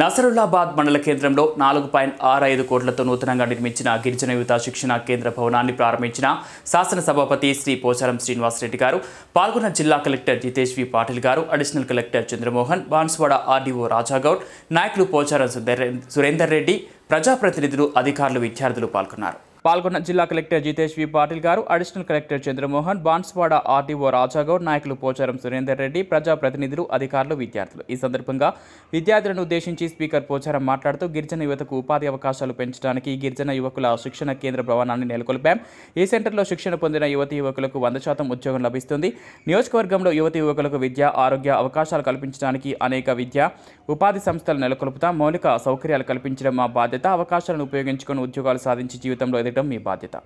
నసరుల్లాబాద్ మండల కేంద్రంలో నాలుగు పాయింట్ ఆరు ఐదు కోట్లతో నూతనంగా నిర్మించిన గిరిజన యువత శిక్షణ కేంద్ర భవనాన్ని ప్రారంభించిన శాసనసభాపతి శ్రీ పోచారం శ్రీనివాసరెడ్డి గారు పాల్గొన్న జిల్లా collector Jitesh V Patil garu additional collector Chandramohan Banswada RDO Rajagoud నాయకులు పోచారం సురేందర్ రెడ్డి ప్రజాప్రతినిధులు అధికారులు విద్యార్థులు పాల్గొన్నారు పాల్గొన్న జిల్లా collector Jitesh V Patil garu additional collector Chandramohan Banswada RTO Rajagoud నాయకులు పోచారం సురేందర్ రెడ్డి ప్రజాప్రతినిధులు అధికారులు విద్యార్థులు ఈ సందర్భంగా విద్యార్థులను ఉద్దేశించి స్పీకర్ పోచారం మాట్లాడుతూ గిరిజన యువతకు ఉపాధి అవకాశాలు పెంచడానికి గిరిజన యువకుల శిక్షణ కేంద్ర భవనాన్ని నెలకొల్పాం ఈ సెంటర్లో శిక్షణ పొందిన యువతి యువకులకు వంద శాతం ఉద్యోగం లభిస్తుంది నియోజకవర్గంలో యువతి యువకులకు విద్య ఆరోగ్య అవకాశాలు కల్పించడానికి అనేక విద్య ఉపాధి సంస్థలు నెలకొల్పుతాం మౌలిక సౌకర్యాలు కల్పించడం మా బాధ్యత అవకాశాలను ఉపయోగించుకొని ఉద్యోగాలు సాధించి జీవితంలో చేయడం మీ బాధ్యత